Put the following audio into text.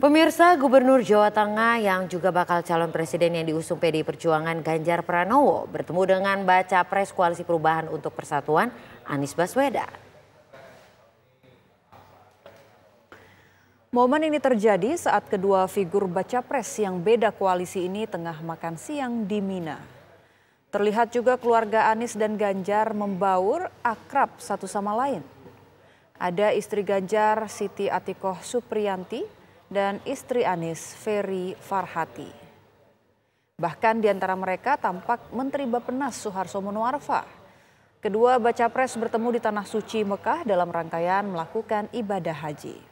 Pemirsa Gubernur Jawa Tengah yang juga bakal calon presiden yang diusung PDI Perjuangan Ganjar Pranowo bertemu dengan baca pres Koalisi Perubahan untuk Persatuan Anies Baswedan. Momen ini terjadi saat kedua figur baca pres yang beda koalisi ini tengah makan siang di Mina. Terlihat juga keluarga Anies dan Ganjar membaur akrab satu sama lain. Ada istri Ganjar Siti Atikoh Supriyanti dan istri Anies, Ferry Farhati. Bahkan di antara mereka tampak Menteri Bapenas Soeharto Monoarfa. Kedua baca pres bertemu di Tanah Suci Mekah dalam rangkaian melakukan ibadah haji.